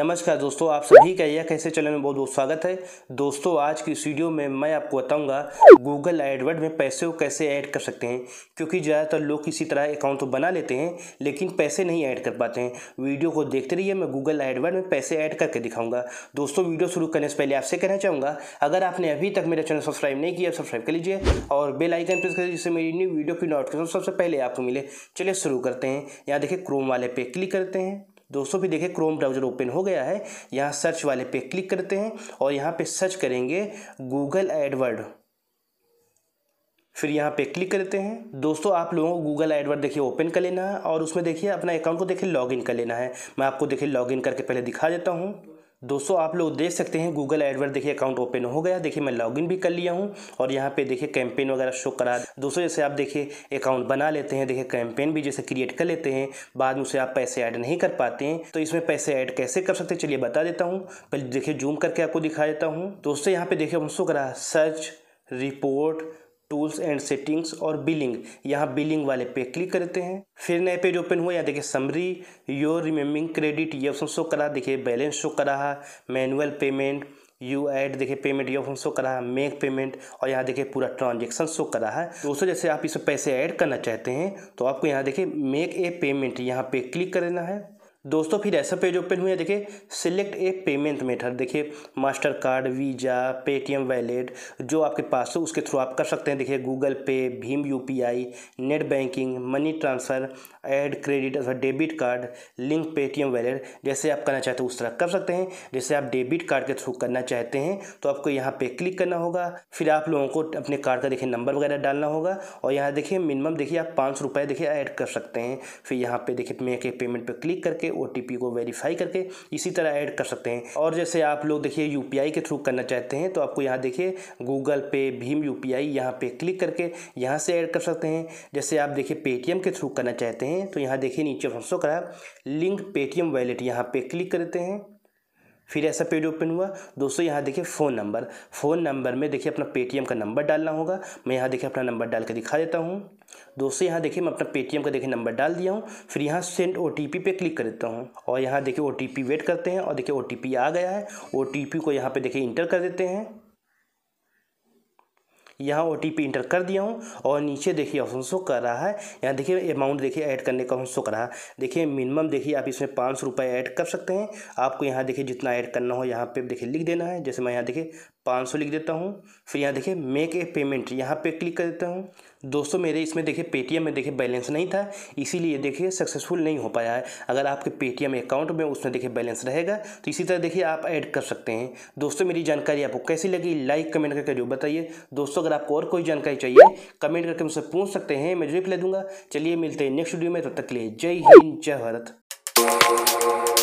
नमस्कार दोस्तों आप सभी का यह कैसे चैनल में बहुत बहुत स्वागत है दोस्तों आज की इस वीडियो में मैं आपको बताऊंगा गूगल एडवर्ड में पैसे को कैसे ऐड कर सकते हैं क्योंकि ज़्यादातर लोग किसी तरह अकाउंट तो बना लेते हैं लेकिन पैसे नहीं ऐड कर पाते हैं वीडियो को देखते रहिए मैं गूगल एडवर्ड में पैसे ऐड करके दिखाऊंगा दोस्तों वीडियो शुरू करने से पहले आपसे कहना चाहूँगा अगर आपने अभी तक मेरा चैनल सब्सक्राइब नहीं किया सब्सक्राइब कर लीजिए और बेल आइकन प्रेस लीजिए जिससे मेरी न्यू वीडियो की नोटिफिकेशन सबसे पहले आपको मिले चलिए शुरू करते हैं यहाँ देखिए क्रोम वाले पे क्लिक करते हैं दोस्तों भी देखें क्रोम ब्राउज़र ओपन हो गया है यहाँ सर्च वाले पे क्लिक करते हैं और यहाँ पे सर्च करेंगे गूगल एडवर्ड फिर यहाँ पे क्लिक करते हैं दोस्तों आप लोगों को गूगल एडवर्ड देखिए ओपन कर लेना है और उसमें देखिए अपना अकाउंट को देखिए लॉगिन कर लेना है मैं आपको देखिए लॉगिन करके पहले दिखा देता हूँ दोस्तों आप लोग देख सकते हैं गूगल एडवर्ड देखिए अकाउंट ओपन हो गया देखिए मैं लॉगिन भी कर लिया हूं और यहाँ पे देखिए कैंपेन वगैरह शो करा दोस्तों जैसे आप देखिए अकाउंट बना लेते हैं देखिए कैंपेन भी जैसे क्रिएट कर लेते हैं बाद में उसे आप पैसे ऐड नहीं कर पाते हैं तो इसमें पैसे ऐड कैसे कर सकते हैं चलिए बता देता हूँ पहले देखिए जूम करके आपको दिखा देता हूँ दोस्तों यहाँ पे देखिए हम शो करा search report tools and settings और बिलिंग यहाँ बिलिंग वाले पे क्लिक करते हैं फिर नए पेज ओपन हुआ यहाँ देखिए समरी योर रिमेमिंग क्रेडिट ये ऑप्शन शो करा देखिए बैलेंस शो करा मैनुअल पेमेंट यू एड देखिए पेमेंट ये ऑप्शन शो करा है मेक पेमेंट और यहाँ देखिए पूरा ट्रांजेक्शन शो करा है दोस्तों जैसे आप इसमें पैसे ऐड करना चाहते हैं तो आपको यहाँ देखिए मेक ए पेमेंट यहाँ पे क्लिक करना है दोस्तों फिर ऐसा पेज ओपन हुआ देखिए सिलेक्ट ए पेमेंट मेथड देखिए Mastercard Visa Paytm wallet जो आपके पास हो उसके थ्रू आप कर सकते हैं देखिए Google Pay Bhim UPI net banking money transfer add credit अथवा debit card link Paytm wallet जैसे आप करना चाहते हो उस तरह कर सकते हैं जैसे आप डेबिट कार्ड के थ्रू करना चाहते हैं तो आपको यहाँ पर क्लिक करना होगा फिर आप लोगों को अपने कार्ड का देखिए नंबर वगैरह डालना होगा और यहाँ देखिए मिनिमम देखिए आप पाँच देखिए ऐड कर सकते हैं फिर यहाँ पर देखिए के पेमेंट पर क्लिक करके ओ को वेरीफाई करके इसी तरह ऐड कर सकते हैं और जैसे आप लोग देखिए यू के थ्रू करना चाहते हैं तो आपको यहाँ देखिए Google Pay Bhim U P I यहाँ पे क्लिक करके यहाँ से ऐड कर सकते हैं जैसे आप देखिए पेटीएम के थ्रू करना चाहते हैं तो यहाँ देखिए नीचे फंसो करा लिंक पेटीएम वैलेट यहाँ पर क्लिक करते हैं फिर ऐसा पेज ओपन हुआ दोस्तों यहाँ देखिए फ़ोन नंबर फ़ोन नंबर में देखिए अपना पेटीएम का नंबर डालना होगा मैं यहाँ देखिए अपना नंबर डाल के दिखा देता हूँ दोस्तों यहाँ देखिए मैं अपना पेटीएम का देखिए नंबर डाल दिया हूँ फिर यहाँ send O T P click कर देता हूँ और यहाँ देखिए ओ वेट करते हैं और देखिए ओ आ गया है ओ को यहाँ पर देखिए इंटर कर देते हैं यहाँ ओ इंटर कर दिया हूँ और नीचे देखिए ऑप्शन शो कर रहा है यहाँ देखिए अमाउंट देखिए ऐड करने का ऑप्शन शो कर रहा है देखिए मिनिमम देखिए आप इसमें पाँच सौ ऐड कर सकते हैं आपको यहाँ देखिए जितना ऐड करना हो यहाँ पे देखिए लिख देना है जैसे मैं यहाँ देखिए पाँच सौ लिख देता हूँ फिर यहाँ देखिए मेक ए पेमेंट यहाँ पर क्लिक कर देता हूँ दोस्तों मेरे इसमें देखिए पेटीएम में देखिए बैलेंस नहीं था इसीलिए देखिए सक्सेसफुल नहीं हो पाया है अगर आपके पेटीएम अकाउंट में उसमें देखिए बैलेंस रहेगा तो इसी तरह देखिए आप ऐड कर सकते हैं दोस्तों मेरी जानकारी आपको कैसी लगी लाइक कमेंट करके जो बताइए दोस्तों अगर आपको और कोई जानकारी चाहिए कमेंट करके मुझसे पूछ सकते हैं मैं जरूर ले दूंगा चलिए मिलते हैं नेक्स्ट वीडियो में तब तो तक के लिए जय हिंद जय भारत